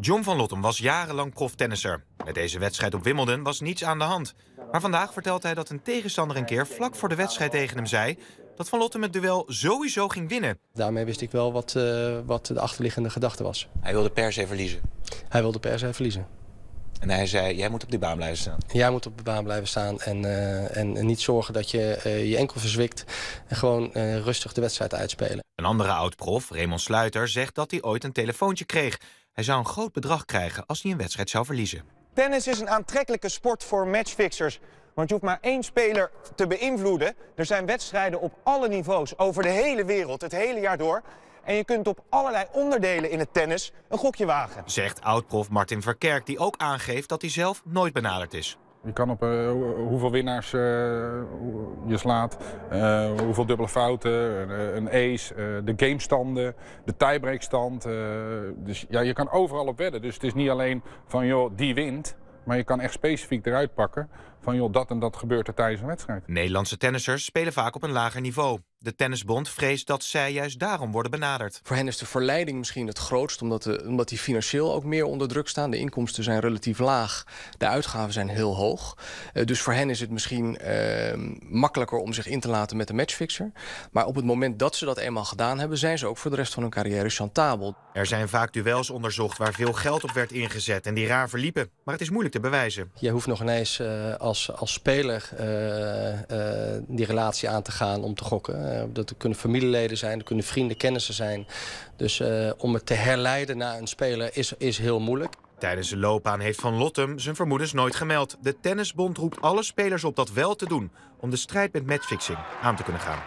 John van Lottem was jarenlang proftennisser. Met deze wedstrijd op Wimbledon was niets aan de hand. Maar vandaag vertelt hij dat een tegenstander een keer vlak voor de wedstrijd tegen hem zei... dat Van Lottem het duel sowieso ging winnen. Daarmee wist ik wel wat, eh, wat de achterliggende gedachte was. Hij wilde per se verliezen? Hij wilde per se verliezen. En hij zei, jij moet op die baan blijven staan. Jij moet op de baan blijven staan en, eh, en, niet zorgen dat je eh, je enkel verzwikt. En gewoon rustig de wedstrijd uitspelen. Een andere oud-prof, Raymond Sluiter, zegt dat hij ooit een telefoontje kreeg hij zou een groot bedrag krijgen als hij een wedstrijd zou verliezen. Tennis is een aantrekkelijke sport voor matchfixers. Want je hoeft maar één speler te beïnvloeden. Er zijn wedstrijden op alle niveaus, over de hele wereld, het hele jaar door. En je kunt op allerlei onderdelen in het tennis een gokje wagen. Zegt oud-prof Martin Verkerk, die ook aangeeft dat hij zelf nooit benaderd is. Je kan op eh, hoeveel winnaars eh, je slaat, eh, hoeveel dubbele fouten, een ace, de gamestanden, de tiebreakstand. dus ja, je kan overal op wedden. Dus het is niet alleen van joh, die wint. Maar je kan echt specifiek eruit pakken van joh, dat en dat gebeurt er tijdens een wedstrijd. Nederlandse tennissers spelen vaak op een lager niveau. De tennisbond vreest dat zij juist daarom worden benaderd. Voor hen is de verleiding misschien het grootst, omdat, de, omdat die financieel ook meer onder druk staan. De inkomsten zijn relatief laag, de uitgaven zijn heel hoog. Eh, dus voor hen is het misschien ehm, makkelijker om zich in te laten met de matchfixer. Maar op het moment dat ze dat eenmaal gedaan hebben, zijn ze ook voor de rest van hun carrière chantabel. Er zijn vaak duels onderzocht waar veel geld op werd ingezet en die raar verliepen. Maar het is moeilijk te bewijzen. Je hoeft nog ineens eh, als, als speler eh, die relatie aan te gaan om te gokken. Eh, dat er kunnen familieleden zijn, er kunnen vrienden, kennissen zijn. Dus eh, om het te herleiden naar een speler is, is heel moeilijk. Tijdens de loopbaan heeft Van Lottem zijn vermoedens nooit gemeld. De tennisbond roept alle spelers op dat wel te doen om de strijd met matchfixing aan te kunnen gaan.